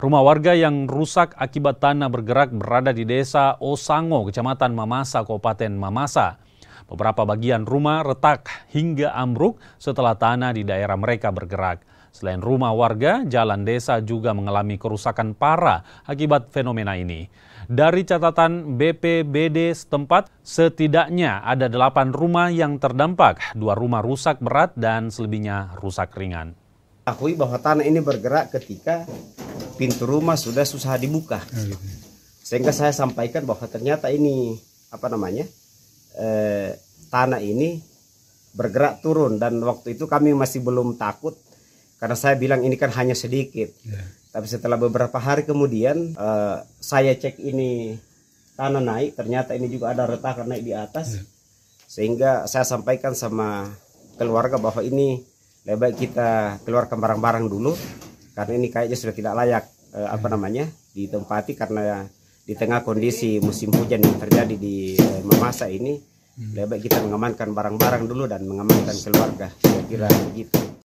Rumah warga yang rusak akibat tanah bergerak berada di desa Osango, kecamatan Mamasa, Kabupaten Mamasa. Beberapa bagian rumah retak hingga ambruk setelah tanah di daerah mereka bergerak. Selain rumah warga, jalan desa juga mengalami kerusakan parah akibat fenomena ini. Dari catatan BPBD setempat, setidaknya ada delapan rumah yang terdampak, dua rumah rusak berat dan selebihnya rusak ringan akui bahwa tanah ini bergerak ketika pintu rumah sudah susah dibuka. Oh, gitu. Sehingga saya sampaikan bahwa ternyata ini apa namanya eh, tanah ini bergerak turun dan waktu itu kami masih belum takut karena saya bilang ini kan hanya sedikit. Yeah. Tapi setelah beberapa hari kemudian eh, saya cek ini tanah naik, ternyata ini juga ada retak naik di atas. Yeah. Sehingga saya sampaikan sama keluarga bahwa ini lebih baik kita keluarkan barang-barang dulu karena ini kayaknya sudah tidak layak eh, apa hmm. namanya ditempati karena di tengah kondisi musim hujan yang terjadi di eh, Mamasa ini hmm. lebih baik kita mengamankan barang-barang dulu dan mengamankan keluarga kira-kira begitu.